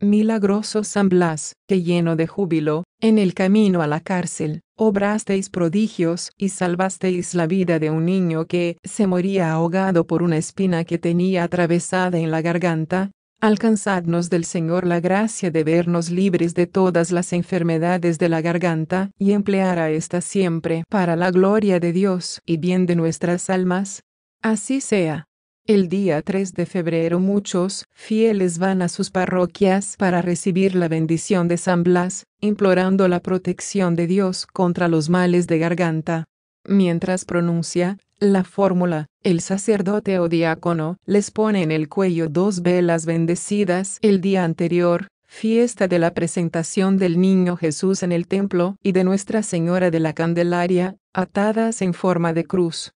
milagroso San Blas, que lleno de júbilo, en el camino a la cárcel, obrasteis prodigios y salvasteis la vida de un niño que se moría ahogado por una espina que tenía atravesada en la garganta, alcanzadnos del Señor la gracia de vernos libres de todas las enfermedades de la garganta y emplear a esta siempre para la gloria de Dios y bien de nuestras almas. Así sea. El día 3 de febrero muchos fieles van a sus parroquias para recibir la bendición de San Blas, implorando la protección de Dios contra los males de garganta. Mientras pronuncia la fórmula, el sacerdote o diácono les pone en el cuello dos velas bendecidas el día anterior, fiesta de la presentación del Niño Jesús en el templo y de Nuestra Señora de la Candelaria, atadas en forma de cruz.